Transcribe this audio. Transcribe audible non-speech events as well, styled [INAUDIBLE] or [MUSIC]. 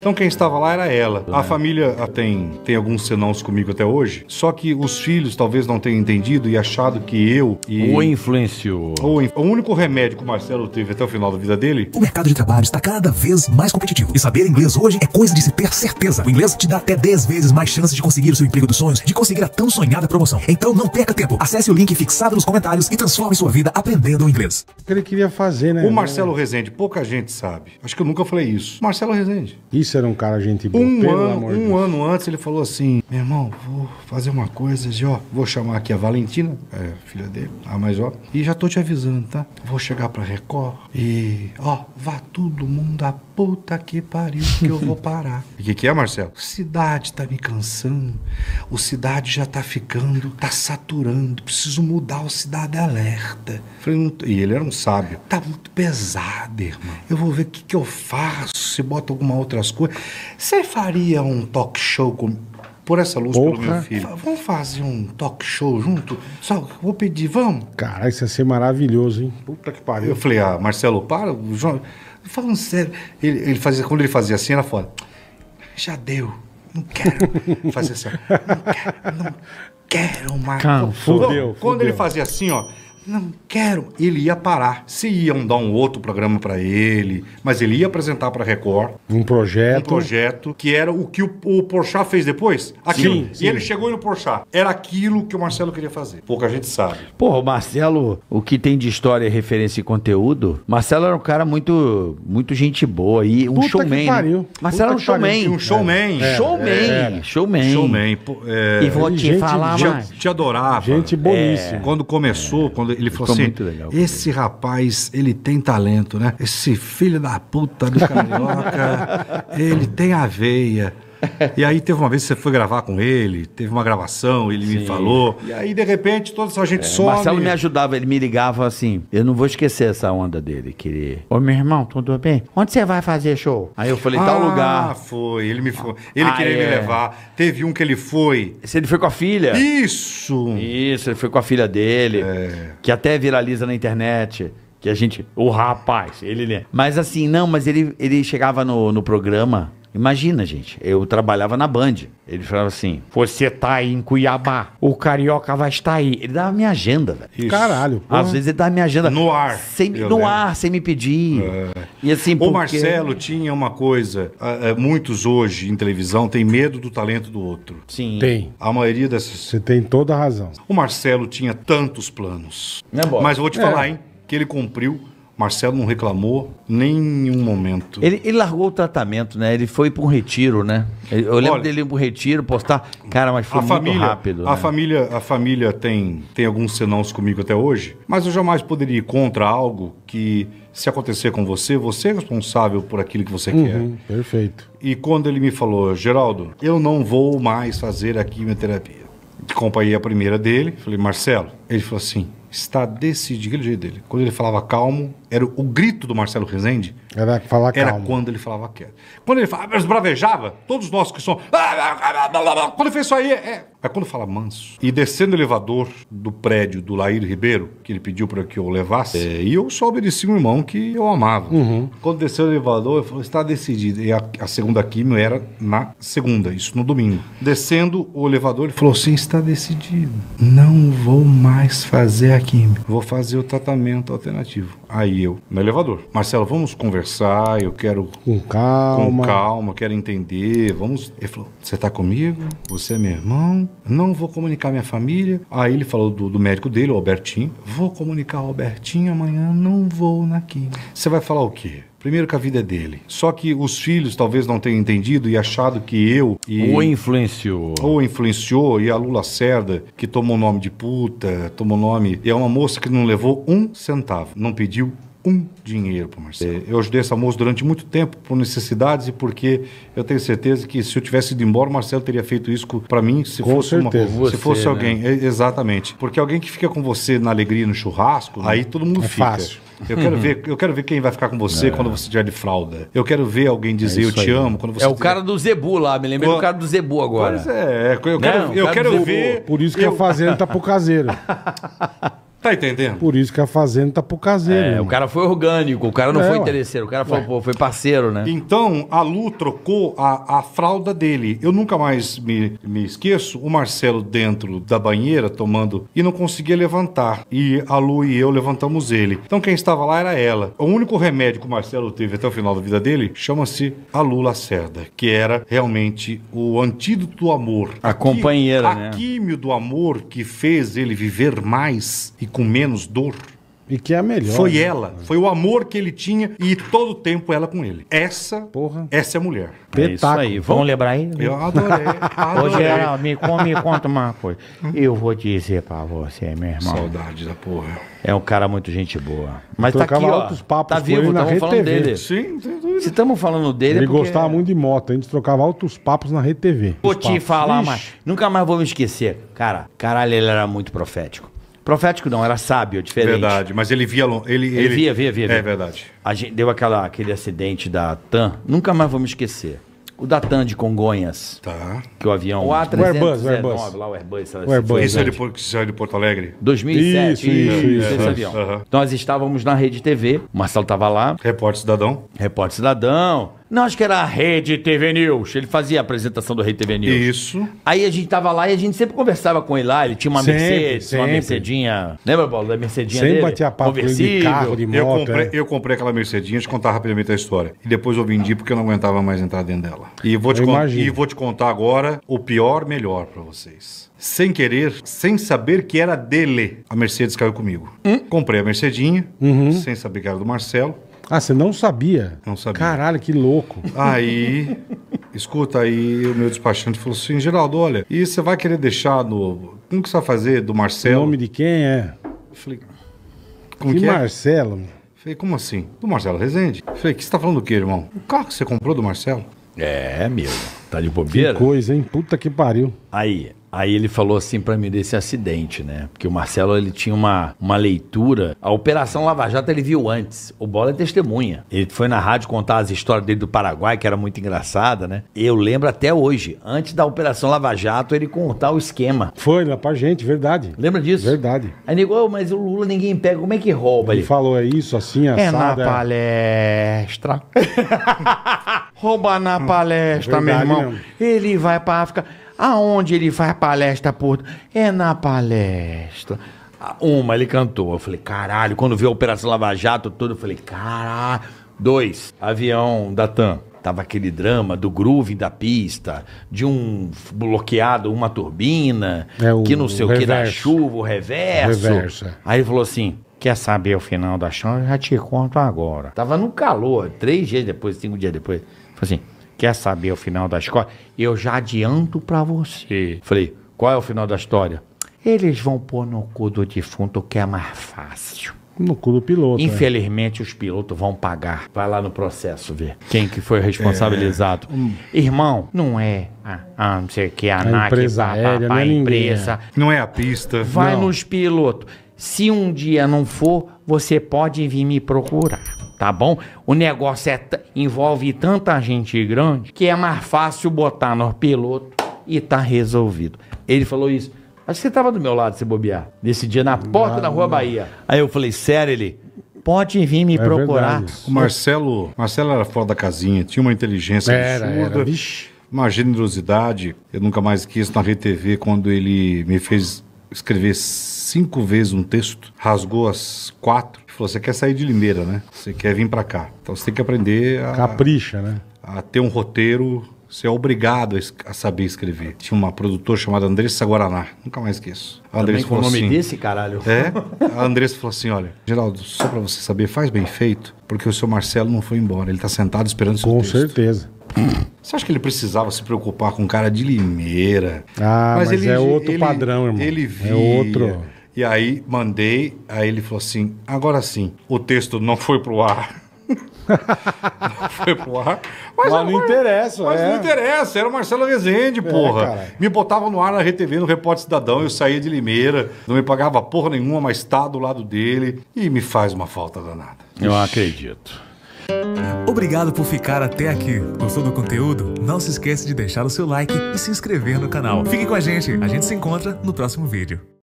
Então quem estava lá era ela. A né? família ah, tem, tem alguns senãos comigo até hoje, só que os filhos talvez não tenham entendido e achado que eu... E... O influenciou. O, o único remédio que o Marcelo teve até o final da vida dele... O mercado de trabalho está cada vez mais competitivo e saber inglês hoje é coisa de se ter certeza. O inglês te dá até 10 vezes mais chances de conseguir o seu emprego dos sonhos, de conseguir a tão sonhada promoção. Então não perca tempo, acesse o link fixado nos comentários e transforme sua vida aprendendo o inglês. O que ele queria fazer, né? O Marcelo Rezende, pouca gente sabe. Acho que eu nunca falei isso. Marcelo Rezende. Isso. Cícero era um cara gente boa, um pelo ano, amor Um Deus. ano antes ele falou assim, meu irmão, vou fazer uma coisa, de ó, vou chamar aqui a Valentina, é, filha dele, a ah, mais ó, e já tô te avisando, tá? Vou chegar pra Record e, ó, vá todo mundo a puta que pariu que eu vou [LAUGHS] parar. O que, que é, Marcelo? Cidade tá me cansando, o Cidade já tá ficando, tá saturando, preciso mudar o Cidade Alerta. e ele era um sábio. Tá muito pesado, irmão. Eu vou ver o que, que eu faço, se bota alguma outras coisa coisas. Você faria um talk show com, por essa luz Porra. pelo meu filho? Vamos fazer um talk show junto? Só vou pedir, vamos? Caralho, isso ia ser maravilhoso, hein? Puta que pariu. Eu falei, ah, Marcelo, para, o João. Falando sério, ele, ele fazia, quando ele fazia assim, era fala, já deu, não quero fazer assim, não quero, não quero mais. fudeu, Quando ele fazia assim, ó, não quero. Ele ia parar. Se iam dar um outro programa para ele, mas ele ia apresentar para Record. Um projeto. Um projeto que era o que o, o Porchat fez depois. Aquilo. Sim, sim. E ele chegou no Porchat. Era aquilo que o Marcelo queria fazer. Pouca gente sabe. Porra, o Marcelo, o que tem de história, referência e conteúdo, Marcelo era um cara muito, muito gente boa e um Puta showman. Né? Marcelo era um showman. Um showman. É. Showman. É. é. Showman. Showman. É. E vou te gente, falar mais. Te adorava. Gente boníssima. É. Quando começou, quando ele falou assim: esse rapaz, ele tem talento, né? Esse filho da puta do [LAUGHS] carioca, ele tem a veia e aí teve uma vez que você foi gravar com ele, teve uma gravação, ele Sim. me falou. E aí, de repente, toda essa gente é, some. Marcelo me ajudava, ele me ligava assim. Eu não vou esquecer essa onda dele, querer. Ô, meu irmão, tudo bem? Onde você vai fazer show? Aí eu falei, tal ah, lugar. Ah, foi. Ele me foi. Ele ah, queria é. me levar. Teve um que ele foi. Se ele foi com a filha. Isso! Isso, ele foi com a filha dele. É. Que até viraliza na internet. Que a gente. O rapaz, ele. Mas assim, não, mas ele, ele chegava no, no programa Imagina, gente, eu trabalhava na Band. Ele falava assim: Você tá aí em Cuiabá, o carioca vai estar aí. Ele dava minha agenda, velho. Caralho. Porra. Às vezes ele dava minha agenda. No ar. Sem, no lembro. ar, sem me pedir. É. E assim, porque... O Marcelo tinha uma coisa. Ah, é, muitos hoje em televisão têm medo do talento do outro. Sim. Tem. A maioria dessas. Você tem toda a razão. O Marcelo tinha tantos planos. É mas eu vou te é. falar, hein? Que ele cumpriu Marcelo não reclamou nenhum momento. Ele, ele, largou o tratamento, né? Ele foi para um retiro, né? Eu lembro Olha, dele ir para um retiro, postar. Cara, mas foi muito família, rápido. A, né? família, a família tem, tem alguns senãos comigo até hoje, mas eu jamais poderia ir contra algo que, se acontecer com você, você é responsável por aquilo que você uhum, quer. Perfeito. E quando ele me falou, Geraldo, eu não vou mais fazer a quimioterapia. Acompanhei a primeira dele, falei, Marcelo. Ele falou assim: está decidido. jeito dele. Quando ele falava calmo, era o, grito do Marcelo Rezende. Era falar calmo. Era quando ele falava quieto. Quando ele falava, ah, bravejava, todos nós que somos. Ah, quando ele fez isso aí, é, mas quando fala manso, e descendo o elevador do prédio do Lair Ribeiro, que ele pediu para que eu levasse, é, e eu só obedeci um irmão que eu amava. Uhum. Quando desceu o elevador, eu falei, está decidido. E a, a, segunda quimio era na segunda, isso no domingo. Descendo o elevador, ele falou "Sim, está decidido. Não vou mais fazer a quimio. Vou fazer o tratamento alternativo. Aí eu, no elevador. Marcelo, vamos conversar, eu quero. Com calma. Com calma, quero entender. Vamos. Ele falou: você tá comigo? Você é meu irmão? Não vou comunicar minha família. Aí ele falou do, do médico dele, o Albertinho. Vou comunicar o Albertinho amanhã, não vou na quinta. Você vai falar o quê? Primeiro que a vida é dele. Só que os filhos talvez não tenham entendido e achado que eu e ou influenciou ou influenciou e a Lula Cerda que tomou o nome de puta, tomou nome e é uma moça que não levou um centavo, não pediu um dinheiro para Marcelo. É. Eu ajudei essa moça durante muito tempo por necessidades e porque eu tenho certeza que se eu tivesse ido embora, o Marcelo teria feito isso para mim se com fosse certeza, uma, você, se fosse né? alguém, né? exatamente. Porque alguém que fica com você na alegria no churrasco, aí todo mundo é fica. Fácil. Eu quero uhum. ver, eu quero ver quem vai ficar com você é. quando você tiver de fralda. Eu quero ver alguém dizer é eu te aí. amo quando você. É o cara do Zebu lá, me lembrei o... do cara do Zebu agora. Pois é, eu quero, não, eu quero ver. Por isso que eu... a fazenda tá pro caseiro. [LAUGHS] Tá entendendo? Por isso que a fazenda tá pro caseiro. É, o cara foi orgânico, o cara não é, foi interesseiro, o cara foi, pô, foi parceiro, né? Então, a Lu trocou a, a fralda dele. Eu nunca mais me, me esqueço, o Marcelo dentro da banheira tomando e não conseguia levantar. E a Lu e eu levantamos ele. Então, quem estava lá era ela. O único remédio que o Marcelo teve até o final da vida dele chama-se a Lu Lacerda, que era realmente o antídoto do amor. A, companheira, a né? A químio do amor que fez ele viver mais e com menos dor. E que é a melhor. Foi né? ela, foi o amor que ele tinha e todo o tempo ela com ele. Essa, Porra. essa é a mulher. É isso aí, vamos lembrar aí? Eu adorei. adorei. me, me conta uma coisa. Eu vou dizer pra você, meu irmão. Saudade da porra. É um cara muito gente boa. Mas tá aqui, papos tá vivo, na Rede falando TV. dele. Sim, Se estamos falando dele... Ele é porque... gostava muito de moto, a gente trocava altos papos na Rede TV. Vou te falar, Ixi. mas nunca mais vou me esquecer. Cara, caralho, ele era muito profético. Profético não, era sábio, diferente. Verdade, mas ele via. Ele, ele, ele via, via, via, é via. É verdade. A gente deu aquela, aquele acidente da TAM, nunca mais vamos esquecer. O da TAM de Congonhas. Tá. Que o avião. O A319, o Airbus, o Airbus. lá o Airbus. O Airbus. Esse é de, saiu é de Porto Alegre? 2007. Isso, isso, isso. Esse avião. Uhum. Nós estávamos na Rede TV, o Marcelo estava lá. Repórter Cidadão. Repórter Cidadão. Não, acho que era a Rede TV News. Ele fazia a apresentação do Rede TV News. Isso. Aí a gente tava lá e a gente sempre conversava com ele lá. Ele tinha uma Sempre, Mercedes, uma Mercedinha. Lembra, Paulo, da Mercedinha Sempre dele? batia papo de carro, de Eu moto. comprei, é. eu comprei aquela Mercedinha, te contar rapidamente a história. E depois eu vendi porque eu não aguentava mais entrar dentro dela. E vou te, con- e vou te contar agora o pior melhor para vocês. Sem querer, sem saber que era dele, a Mercedes caiu comigo. Hum? Comprei a Mercedinha, uhum. sem saber que era do Marcelo. Ah, você não sabia? Não sabia. Caralho, que louco. Aí, escuta, aí o meu despachante falou assim, Geraldo, olha, e você vai querer deixar no... Como que você vai fazer? Do Marcelo? O nome de quem é? falei... Como que, que é? Marcelo? É? Falei, como assim? Do Marcelo Rezende? Falei, que você tá falando do quê, irmão? O carro que você comprou do Marcelo? É, meu. Tá de bobeira? Que coisa, hein? Puta que pariu. Aí, Aí ele falou assim para mim desse acidente, né? Porque o Marcelo ele tinha uma, uma leitura. A Operação Lava Jato ele viu antes. O Bola é testemunha. Ele foi na rádio contar as histórias dele do Paraguai, que era muito engraçada, né? Eu lembro até hoje, antes da Operação Lava Jato, ele contar o esquema. Foi lá pra gente, verdade. Lembra disso? Verdade. Aí ele igual, mas o Lula ninguém pega. Como é que rouba? Ele, ele? falou, é isso, assim, é assado. É na palestra. [LAUGHS] rouba na palestra, verdade, meu irmão. Não. Ele vai pra África. Aonde ele faz palestra por. É na palestra. Uma, ele cantou. Eu falei, caralho. Quando viu a Operação Lava Jato, tudo, eu falei, caralho. Dois, avião da TAM. Tava aquele drama do groove da pista, de um bloqueado, uma turbina, é o, que não sei o, o que, da chuva, o reverso. É. Aí ele falou assim: Quer saber o final da chuva? Eu já te conto agora. Tava no calor, três dias depois, cinco dias depois. Falei assim: quer saber o final da história? Eu já adianto para você. Falei, qual é o final da história? Eles vão pôr no cu do defunto que é mais fácil. No cu do piloto. Né? Infelizmente, é. os pilotos vão pagar. Vai lá no processo ver quem que foi responsabilizado. É. Hum. Irmão, não é a, a não sei que, a, a NAC, empresa, aérea, a é empresa. É. Não é a pista. Vai não. nos pilotos. Se um dia não for, você pode vir me procurar, tá bom? O negócio é envolve tanta gente grande que é mais fácil botar no piloto e tá resolvido. Ele falou isso. Acho que você tava do meu lado, se bobear. Nesse dia, na porta não, da Rua não. Bahia. Aí eu falei, sério, ele? Pode vir me é procurar. Verdade. O Marcelo, Marcelo era fora da casinha, tinha uma inteligência era, absurda. Era. uma generosidade. Eu nunca mais esqueço na RedeTV quando ele me fez escrever cinco vezes um texto, rasgou as quatro, e falou: você quer sair de Limeira, né? Você quer vir para cá. Então você tem que aprender a. Capricha, né? A ter um roteiro. Você é obrigado a, a saber escrever. Tinha uma produtora chamada Andressa Guaraná, nunca mais esqueço. A Andressa falou com o nome assim, desse, caralho. É. [LAUGHS] A Andressa falou assim: olha, Geraldo, só para você saber, faz bem feito, porque o seu Marcelo não foi embora. Ele tá sentado esperando o seu Com texto. certeza. Você acha que ele precisava se preocupar com um cara de Limeira? Ah, mas, mas ele, é outro ele, padrão, irmão. Ele via, é outro. E aí mandei, aí ele falou assim: agora sim, o texto não foi pro ar. [LAUGHS] foi pro ar. Mas, mas é não interessa, interessa, Mas é. não interessa, era o Marcelo Rezende, é, porra. É, me botava no ar na RTV, no Repórter Cidadão, eu saía de Limeira, não me pagava porra nenhuma, mas tá do lado dele. E me faz uma falta danada. Eu Ixi. acredito. Obrigado por ficar até aqui. Gostou do conteúdo? Não se esqueça de deixar o seu like e se inscrever no canal. Fique com a gente, a gente se encontra no próximo vídeo.